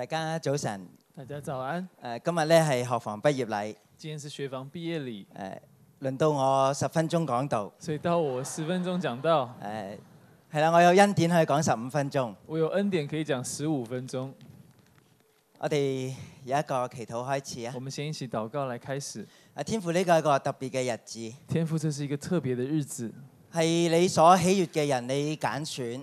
大家早晨，大家早安。诶，今日咧系学房毕业礼，今天是学房毕业礼。诶，轮到我十分钟讲道，以到我十分钟讲道。诶，系啦，我有恩典可以讲十五分钟，我有恩典可以讲十五分钟。我哋有一个祈祷开始啊，我们先一起祷告来开始。啊，天父呢个系个特别嘅日子，天父這是一个特别嘅日子，系你所喜悦嘅人，你拣选。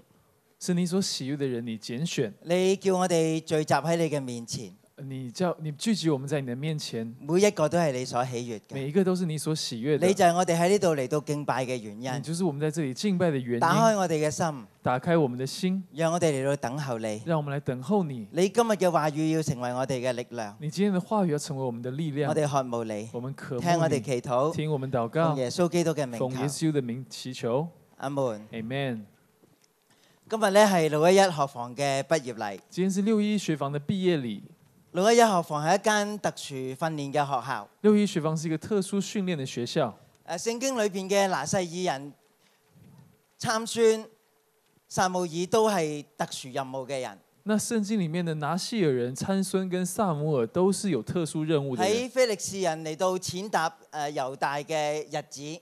是你所喜悦的人，你拣选。你叫我哋聚集喺你嘅面前。你叫你聚集我们在你的面前。每一个都系你所喜悦嘅。每一个都是你所喜悦。你就系我哋喺呢度嚟到敬拜嘅原因。你就是我们在这里敬拜的原因。打开我哋嘅心。打开我们的心。让我哋嚟到等候你。让我们来等候你。你今日嘅话语要成为我哋嘅力量。你今天的话语要成为我们的力量。我哋渴慕你。我们渴慕听我哋祈祷。听我们祷告。奉耶稣基督嘅名。奉耶稣的名祈求。阿门。a m n 今日咧系六一一学房嘅毕业礼。今天是六一学房的毕业礼。六一一学房系一间特殊训练嘅学校。六一学房是一个特殊训练嘅学校。诶，圣经里边嘅拿细尔人参孙、撒母耳都系特殊任务嘅人。那圣经里面的拿细尔人参孙跟撒母耳都是有特殊任务嘅。喺菲力士人嚟到践踏诶犹大嘅日子。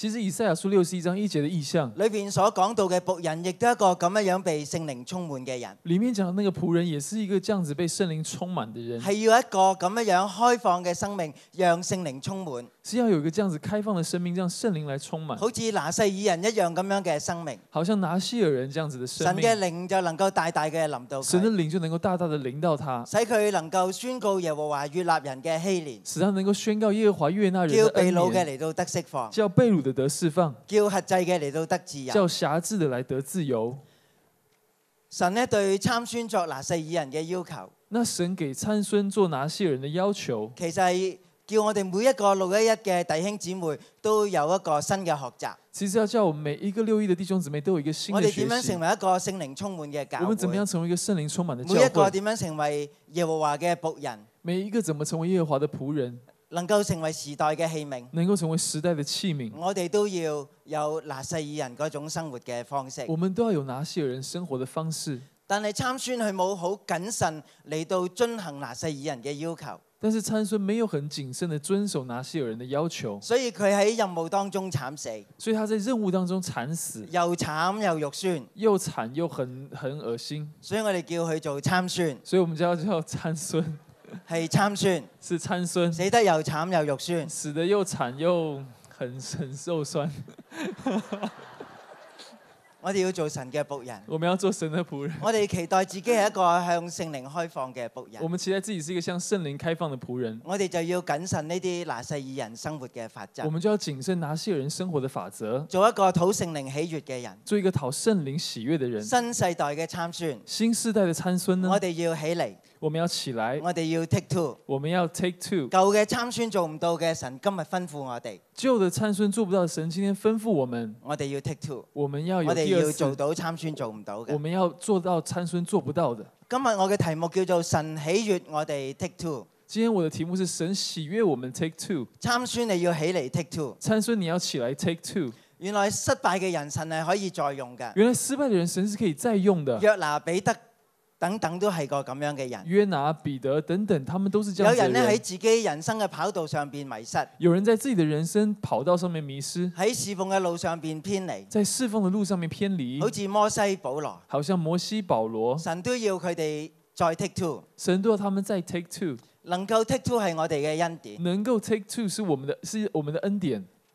其实以赛亚书六十一章一节的意象，里边所讲到嘅仆人，亦都一个咁样样被圣灵充满嘅人。里面讲嘅那个仆人，也是一个这样子被圣灵充满嘅人。系要一个咁样样开放嘅生命，让圣灵充满。是要有一个这样子开放嘅生命，让圣灵来充满。好似拿细尔人一样咁样嘅生命。好像拿细尔人这样子嘅神嘅灵就能够大大嘅临到。神嘅灵就能够大大的临到他，使佢能够宣告耶和华越拿人嘅希年。使他能够宣告耶和华越纳人叫贝鲁嘅嚟到得释放。叫贝鲁。得释放，叫合制嘅嚟到得自由，叫辖制的来得自由。神咧对参孙作拿细尔人嘅要求，那神给参孙做拿细耳人的要求，其实系叫我哋每一个六一一嘅弟兄姊妹都有一个新嘅学习。其实要叫我每一个六一的弟兄姊妹都有一个新嘅我哋点样成为一个圣灵充满嘅教会？我们怎么样成为一个圣灵充满的教会？每一个点样成为耶和华嘅仆人？每一个怎么成为耶和华的仆人？能够成为时代嘅器皿，能够成为时代嘅器皿。我哋都要有拿细尔人嗰种生活嘅方式。我们都要有拿细尔人生活嘅方式。但系参孙佢冇好谨慎嚟到遵行拿细尔人嘅要求。但是参孙没有很谨慎地遵守拿细尔人的要求。所以佢喺任务当中惨死。所以他在任务当中惨死。又惨又肉酸。又惨又很很恶心。所以我哋叫佢做参孙。所以我们叫叫参孙。系参孙，是参孙，死得又惨又肉酸，死得又惨又很很受酸。我哋要做神嘅仆人，我们要做神嘅仆人。我哋期待自己系一个向圣灵开放嘅仆人，我们期待自己是一个向圣灵开放嘅仆人。我哋就要谨慎呢啲拿细耳人生活嘅法则，我们就要谨慎拿细耳人生活嘅法则。做一个讨圣灵喜悦嘅人，做一个讨圣灵喜悦嘅人。新世代嘅参孙，新世代嘅参孙呢？我哋要起嚟。我们要起来，我哋要 take two，我们要 take two。旧嘅参孙做唔到嘅，神今日吩咐我哋。旧的参孙做不到，神今天吩咐我们。我哋要 take two，我们要有。我哋要做到参孙做唔到嘅。我们要做到参孙做不到的。今日我嘅题目叫做神喜悦我哋 take two。今天我的题目是神喜悦我们 take two。参孙你要起嚟 take two。参孙你要起来 take two。原来失败嘅人神系可以再用嘅。原来失败嘅人神是可以再用的。约拿彼得。等等都系个咁样嘅人，约拿、彼得等等，他们都是这样有人咧喺自己人生嘅跑道上边迷失，有人在自己的人生跑道上面迷失。喺侍奉嘅路上边偏离，在侍奉嘅路上面偏离，好似摩西、保罗，好像摩西、保罗。神都要佢哋再 take to，w 神都要他们再 take to w。能够 take to w 系我哋嘅恩典，能够 take to w 是我们的，是我们的恩典。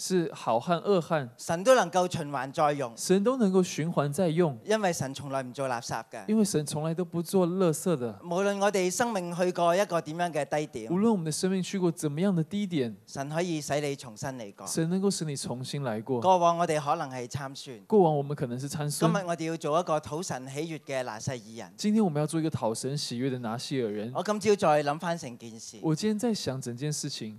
是好汉恶汉，神都能够循环再用，神都能够循环再用，因为神从来唔做垃圾嘅，因为神从来都不做垃圾的。无论我哋生命去过一个点样嘅低点，无论我们的生命去过怎么样的低点，神可以使你重新嚟过，神能够使你重新来过。过往我哋可能系参孙，过往我们可能是参孙，今日我哋要做一个讨神喜悦嘅拿西尔人，今天我们要做一个讨神喜悦的拿西尔人。我今朝再谂翻成件事，我今天在想整件事情。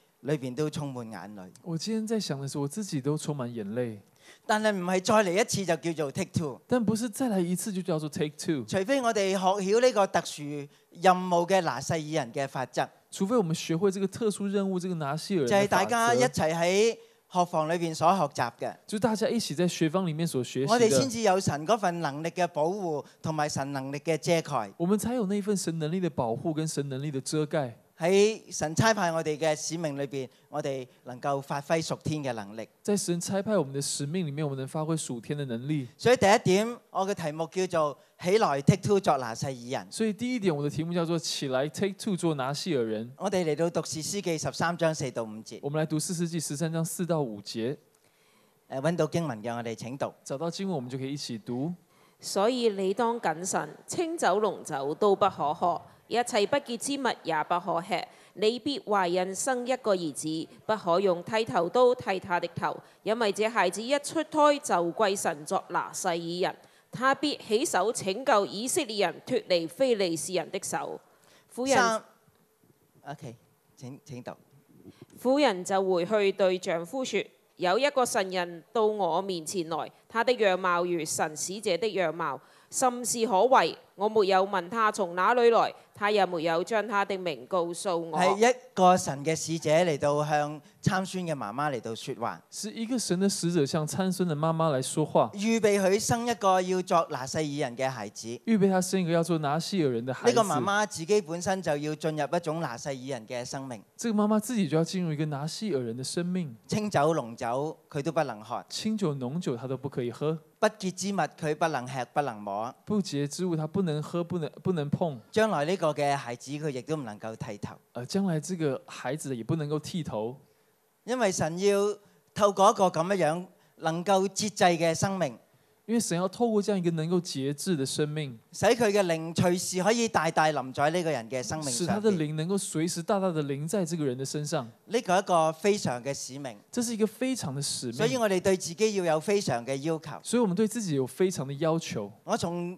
里边都充满眼泪。我今天在想的是，我自己都充满眼泪。但系唔系再嚟一次就叫做 take two？但不是再来一次就叫做 take two？除非我哋学晓呢个特殊任务嘅拿细尔人嘅法则。除非我们学会这个特殊任务，这个拿细耳就系大家一齐喺学房里边所学习嘅。就大家一起在学房里面所学习。我哋先至有神嗰份能力嘅保护，同埋神能力嘅遮盖。我们才有那份神能力嘅保护跟神能力的遮盖。喺神差派我哋嘅使命里边，我哋能够发挥属天嘅能力。在神差派我们的使命里面，我们能发挥属天的能力。所以第一点，我嘅题目叫做起来 take to 作拿细尔人。所以第一点，我的题目叫做起来 take to 作拿细尔人。我哋嚟到读士诗记十三章四到五节。我们来读士诗记十三章四到五节。诶，揾到经文嘅我哋请读。找到经文，我们就可以一起读。所以你当谨慎，清酒浓酒都不可喝。一切不洁之物也不可吃。你必怀孕生一个儿子，不可用剃头刀剃他的头，因为这孩子一出胎就跪神作拿世耳人，他必起手拯救以色列人脱离非利士人的手。妇人，O.K. 请请读。妇人就回去对丈夫说：有一个神人到我面前来，他的样貌如神使者的样貌，甚是可畏。我沒有問他從哪裏來，他也沒有將他的名告訴我。係一個神嘅使者嚟到向參孫嘅媽媽嚟到説話。是一個神嘅使者向參孫嘅媽媽嚟說話。預備佢生一個要作拿西爾人嘅孩子。預備他生一個要做拿西爾人嘅孩子。呢個媽媽自己本身就要進入一種拿西爾人嘅生命。這個媽媽自己就要進入一個拿西爾人的生命。清酒濃酒佢都不能喝。清酒濃酒他都不可以喝。不潔之物佢不能吃不能摸。不潔之物他不。不能喝，不能不能碰。将来呢个嘅孩子佢亦都唔能够剃头。诶，将来这个孩子也不能够剃头，因为神要透过一个咁样样能够节制嘅生命。因为神要透过这样一个能够节制的生命，使佢嘅灵随时可以大大临在呢个人嘅生命。使他的灵能够随时大大的临在这个人的身上。呢个一个非常嘅使命。这是一个非常的使命。所以我哋对自己要有非常嘅要求。所以我们对自己有非常的要求。我从。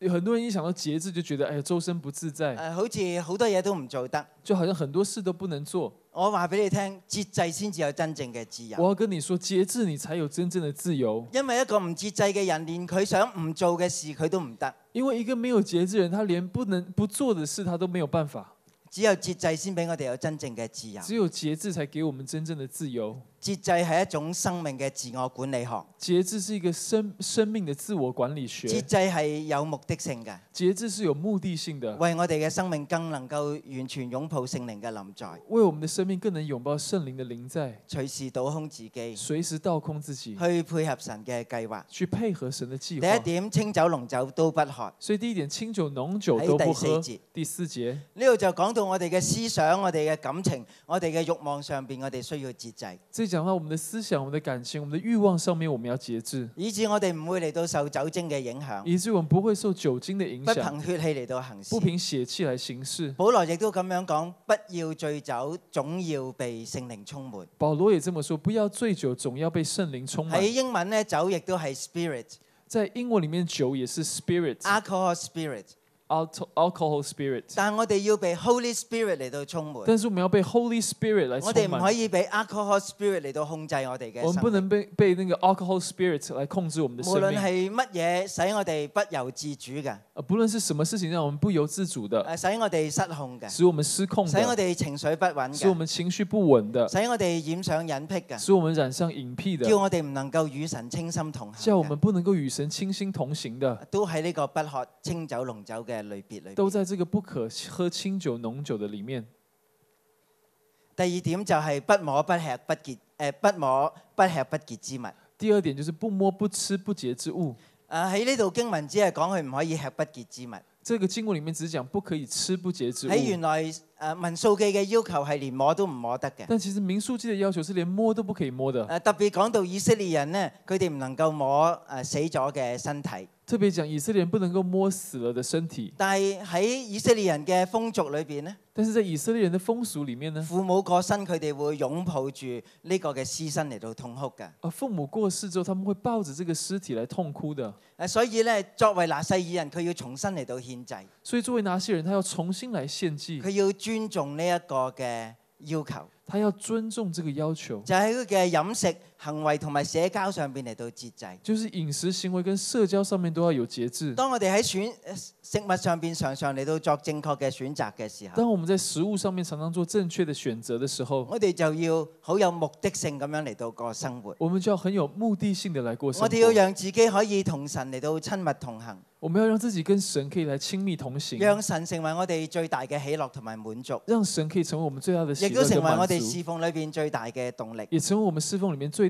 有很多人一想到节制就觉得，哎呀，周身不自在。诶，好似好多嘢都唔做得，就好像很多事都不能做。我话俾你听，节制先至有真正嘅自由。我要跟你说，节制你才有真正的自由。因为一个唔节制嘅人，连佢想唔做嘅事佢都唔得。因为一个没有节制人，他连不能不做的事他都没有办法。只有节制先俾我哋有真正嘅自由。只有节制才给我们真正的自由。節制係一種生命嘅自我管理學。節制是一個生生命的自我管理學。節制係有目的性嘅。節制是有目的性的。為我哋嘅生命更能夠完全擁抱聖靈嘅臨在。為我们的生命更能擁抱聖靈的臨在。隨時倒空自己。隨時倒空自己。去配合神嘅計劃。去配合神的计划。第一點，清酒浓酒都不喝。所以第一點，清酒浓酒都不喝。喺第四節。第四節。呢度就講到我哋嘅思想、我哋嘅感情、我哋嘅慾望上边，我哋需要節制。讲到我们的思想、我们的感情、我们的欲望上面，我们要节制，以致我哋唔会嚟到受酒精嘅影响，以致我们不会受酒精嘅影响。不凭血气嚟到行事，不凭血气来行事。保罗亦都咁样讲，不要醉酒，总要被圣灵充满。保罗也这么说，不要醉酒，总要被圣灵充满。喺英文呢，酒亦都系 spirit。在英文里面，酒也是 spirit，alcohol spirit。alcohol spirit。但我哋要被 Holy Spirit 嚟到充满。但是我们要被 Holy Spirit 来。我哋唔可以俾 alcohol spirit 嚟到控制我哋嘅。我们不能被被那个 alcohol spirit 来控制我们的。无论系乜嘢使我哋不由自主嘅。呃，不论是什么事情让我们不由自主的。诶，使我哋失控嘅。使我们失控。使我哋情绪不稳使我们情绪不稳的。使我哋染上隐癖嘅。使我们染上隐癖的。叫我哋唔能够与神清心同行。叫我们不能够与神清心同行的。都系呢个不喝清酒浓酒嘅。类别里，都在这个不可喝清酒浓酒的里面。第二点就系不摸不吃不洁，诶，不摸不吃不洁之物。第二点就是不摸不吃不洁之物。诶，喺呢度经文只系讲佢唔可以吃不洁之物。这个经文里面只讲不可以吃不洁之物。喺原来。誒民數記嘅要求係連摸都唔摸得嘅，但其實民數記嘅要求是連摸都不可以摸的。誒特別講到以色列人呢，佢哋唔能夠摸誒死咗嘅身體。特別講以色列人不能夠摸死了嘅身體。但係喺以色列人嘅風俗裏邊呢？但是在以色列人的風俗裡面呢？父母過身佢哋會擁抱住呢個嘅屍身嚟到痛哭嘅。啊，父母過世之後，他們會抱着這個屍體嚟痛哭的。誒所以咧，作為拿細爾人佢要重新嚟到獻祭。所以作為拿細爾人，他要重新嚟獻祭。佢要。尊重呢一个嘅要求，他要尊重这个要求，就喺佢嘅饮食。行为同埋社交上边嚟到节制，就是饮食行为跟社交上面都要有节制。当我哋喺选食物上边常常嚟到作正确嘅选择嘅时候，当我们在食物上面常常做正确的选择的时候，我哋就要好有目的性咁样嚟到过生活。我们就要很有目的性的嚟过生活。我哋要让自己可以同神嚟到亲密同行。我们要让自己跟神可以嚟亲密同行。让神成为我哋最大嘅喜乐同埋满足。让神可以成为我们最大嘅喜乐亦都成为我哋侍奉里边最大嘅动力。也成为我们侍奉里面最。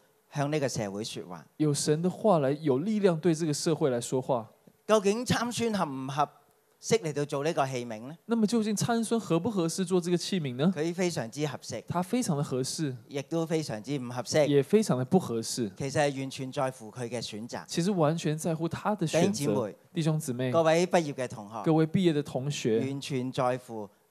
向呢个社会说话，有神的话来，有力量对这个社会来说话。究竟参孙合唔合适嚟到做呢个器皿呢？那么究竟参孙合不合适做这个器皿呢？佢非常之合适，他非常的合适，亦都非常之唔合适，也非常的不合适。其实系完全在乎佢嘅选择，其实完全在乎他的选择。兄姊妹、弟兄姊妹、各位毕业嘅同学、各位毕业的同学，完全在乎。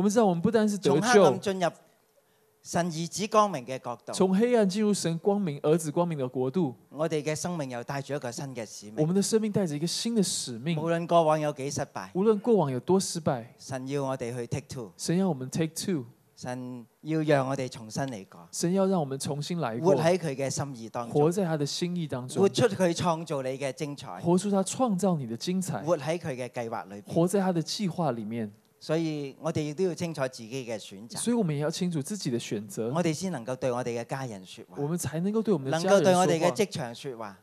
我们知道，我们不单是从黑暗进入神儿子光明嘅国度，从黑暗进入神光明儿子光明的国度。我哋嘅生命又带住一个新嘅使命。我们的生命带着一个新的使命。无论过往有几失败，无论过往有多失败，神要我哋去 take two，神要我们 take two，神要让我哋重新嚟过，神要让我们重新来过。活喺佢嘅心意当中，活在他的心意当中，活出佢创造你嘅精彩，活出他创造你的精彩，活喺佢嘅计划里，活在他的计划里面。所以，我哋亦都要清楚自己嘅选择。所以，我们也要清楚自己的选择。我哋先能够对我哋嘅家人说话。我们才能够对我们能够对我哋嘅职场说话。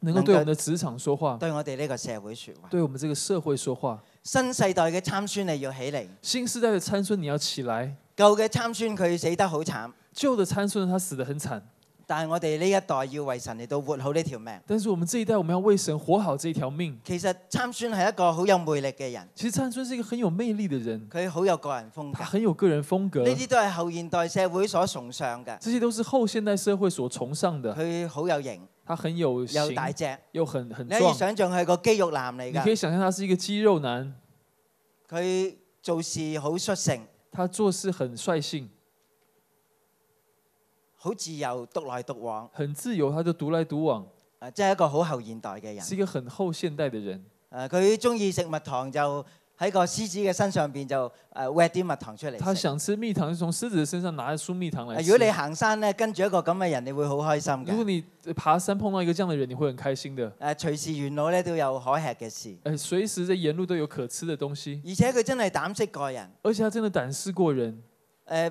能够对我哋的职场说话。对我哋呢个社会说话。对我们这个社会说话。新世代嘅参孙你要起嚟。新世代嘅参孙你要起来。旧嘅参孙佢死得好惨。旧的参孙他死得很惨。但系我哋呢一代要为神嚟到活好呢条命。但是我们这一代我们要为神活好这一条命。其实参孙系一个好有魅力嘅人。其实参孙是一个很有魅力嘅人。佢好有个人风。佢很有个人风格。呢啲都系后现代社会所崇尚嘅。这些都是后现代社会所崇尚的。佢好有型。他很有型。又大只，又很很。你可以想象系个肌肉男嚟嘅。你可以想象他是一个肌肉男。佢做事好率性。他做事很率性。好自由，独来独往。很自由，他就独来独往。啊，即系一个好后现代嘅人。是一个很后现代嘅人。诶，佢中意食蜜糖，就喺个狮子嘅身上边就诶搣啲蜜糖出嚟。他想吃蜜糖，就从狮子身上拿苏蜜糖嚟。如果你行山咧，跟住一个咁嘅人，你会好开心嘅。如果你爬山碰到一个这样嘅人，你会很开心的。诶，随时沿路咧都有可吃嘅事。诶，随时嘅沿路都有可吃嘅东西。而且佢真系胆识过人。而且他真的胆识过人。诶。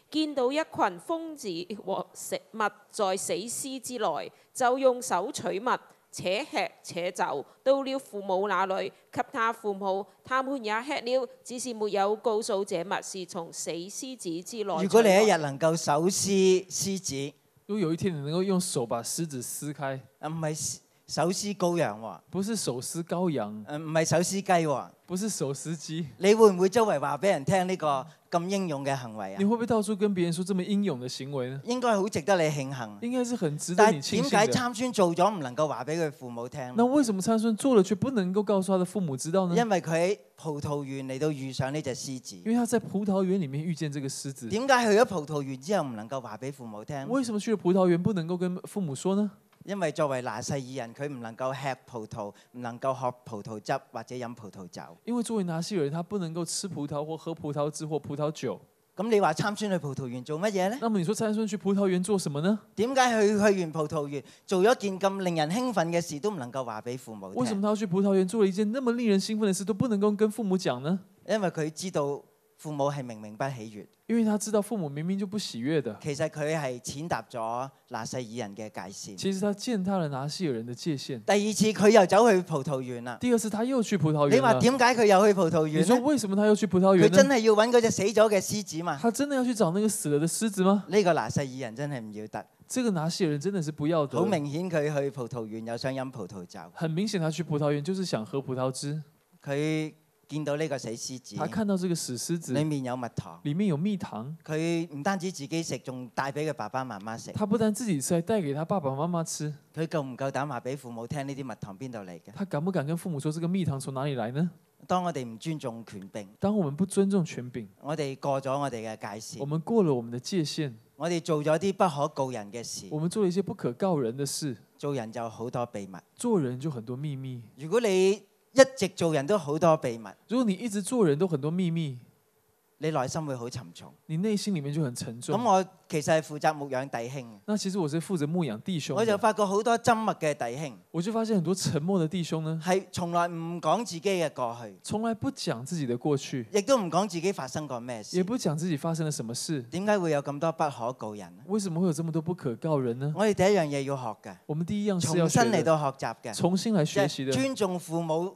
見到一群瘋子和食物在死屍之內，就用手取物，且吃且走。到了父母那裏，給他父母，他們也吃了，只是沒有告訴這物是從死獅子之內。如果你一日能夠手撕獅子，如果有一天你能夠用手把獅子撕開，唔係。手撕羔羊喎，不是手撕羔羊。唔系手撕鸡喎，不是手撕鸡。你会唔会周围话俾人听呢个咁英勇嘅行为啊？你会唔会到处跟别人说这么英勇嘅行为呢？应该好值得你庆幸。应该是很值得你。但系点解参孙做咗唔能够话俾佢父母听？那为什么参孙做了却不能够告诉他的父母知道呢？因为佢喺葡萄园嚟到遇上呢只狮子。因为他在葡萄园里面遇见这个狮子。点解去咗葡萄园之后唔能够话俾父母听？为什么去咗葡萄园不能够跟父母说呢？因为作为拿西耳人，佢唔能够吃葡萄，唔能够喝葡萄汁或者饮葡萄酒。因为作为拿西耳人，他不能够吃葡萄或喝葡萄汁或葡萄酒。咁你话参孙去葡萄园做乜嘢呢？那么你说参孙去葡萄园做什么呢？点解去去完葡萄园做咗件咁令人兴奋嘅事都唔能够话俾父母？为什么他要去葡萄园做了一件那么令人兴奋嘅事，都不能够跟父母讲呢？因为佢知道。父母系明明不喜悦，因为他知道父母明明就不喜悦的。其实佢系践踏咗拿细尔人嘅界线。其实他践踏了拿细尔人的界限。第二次佢又走去葡萄园啦。第二次他又去葡萄园。你话点解佢又去葡萄园？你说为什么他又去葡萄园？佢真系要揾嗰只死咗嘅狮子嘛？他真的要去找那个死了的狮子吗？呢个拿细尔人真系唔要得。这个拿细耳人真的是不要得。好明显佢去葡萄园又想饮葡萄酒。很明显他去葡萄园就是想喝葡萄汁。佢。见到呢个死狮子，他看到这个死狮子里面有蜜糖，里面有蜜糖，佢唔单止自己食，仲带俾佢爸爸妈妈食。他不但自己食，带给他爸爸妈妈吃。佢够唔够胆话俾父母听呢啲蜜糖边度嚟嘅？他敢不敢跟父母说这个蜜糖从哪里来呢？当我哋唔尊重权柄，当我们不尊重权柄，我哋过咗我哋嘅界线，我们过了我们的界限，我哋做咗啲不可告人嘅事，我们做了一些不可告人的事，做人就好多秘密，做人就很多秘密。如果你。一直做人都好多秘密。如果你一直做人都很多秘密，你内心会好沉重。你内心里面就很沉重。咁我其实系负责牧养弟兄。那其实我是负责牧养弟兄。我就发觉好多沉默嘅弟兄。我就发现很多沉默的弟兄呢，系从来唔讲自己嘅过去。从来不讲自己的过去，亦都唔讲自己发生过咩事。也不讲自己发生了什么事。点解会有咁多不可告人？为什么会有这么多不可告人呢？我哋第一样嘢要学嘅。我们第一样是要重新嚟到学习嘅。重新嚟学习的。尊重父母。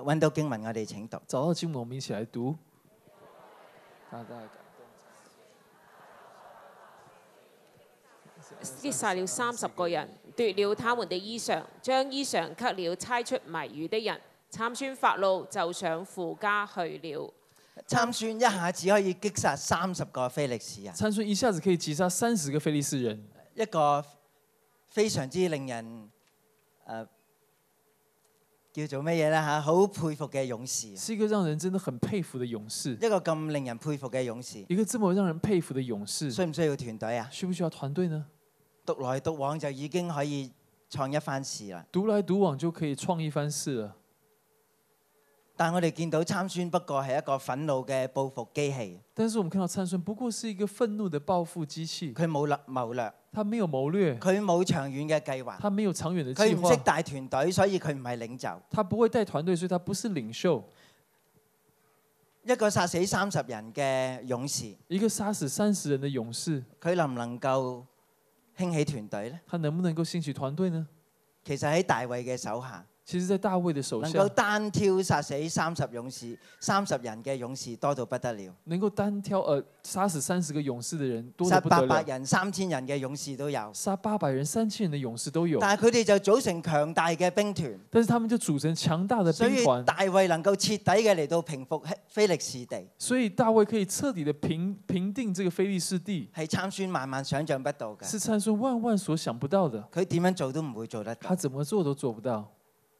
揾到經文，我哋請讀。左尊，我們一起嚟讀。激杀了三十個人，奪了他们的衣裳，將衣裳給了猜出谜語的人。參孫法怒，就上附家去了。參孫一下子可以擊殺三十個菲利士人。參孫一下子可以擊殺三十个菲利士人，一個非常之令人誒。叫做乜嘢咧吓？好佩服嘅勇士，是一个让人真的很佩服嘅勇士，一个咁令人佩服嘅勇士，一个这么让人佩服嘅勇士，需唔需要团队啊？需唔需要团队呢？独来独往就已经可以创一番事啦。独来独往就可以创一番事啦。但我哋见到参孙不过系一个愤怒嘅报复机器。但是我们看到参孙不过是一个愤怒的报复机器。佢冇谋冇力。他没有谋略，佢冇长远嘅计划，他没有长远嘅计划，佢唔识带团队，所以佢唔系领袖。他不会带团队，所以他不是领袖。一个杀死三十人嘅勇士，一个杀死三十人的勇士，佢能唔能够兴起团队呢？他能不能够兴起团队呢？其实喺大卫嘅手下。其实，在大卫的手下能够单挑杀死三十勇士、三十人嘅勇士多到不得了。能够单挑，呃，杀死三十个勇士嘅人多到不得了。杀八百人、三千人嘅勇士都有。杀八百人、三千人的勇士都有。但系佢哋就组成强大嘅兵团。但是他们就组成强大的兵团。大卫能够彻底嘅嚟到平复菲利士地。所以大卫可以彻底的平平定这个菲利士地。系参孙万万想象不到嘅。是参孙万万所想不到的。佢点样做都唔会做得。他怎么做都做不到。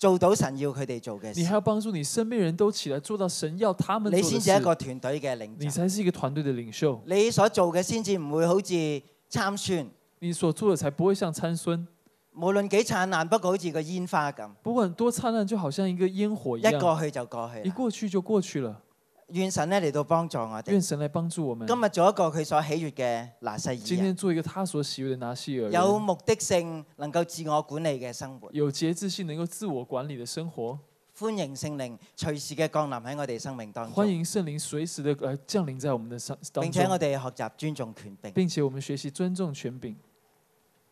做到神要佢哋做嘅事，你还要帮助你身边人都起来做到神要他们。做嘅事。你先是一个团队嘅领你才是一个团队嘅领袖。你所做嘅先至唔会好似参孙。你所做嘅才不会像参孙。无论几灿烂，不过好似个烟花咁。不管多灿烂，就好像一个烟火一样。一过去就过去，一过去就过去了。愿神咧嚟到帮助我哋。愿神嚟帮助我们。今日做一个佢所喜悦嘅拿西耳今天做一个他所喜悦嘅拿西耳有目的性，能够自我管理嘅生活。有节制性，能够自我管理嘅生活。欢迎圣灵随时嘅降临喺我哋生命当中。欢迎圣灵随时嘅诶降临在我们嘅生当中。并且我哋学习尊重权柄。并且我们学习尊重权柄。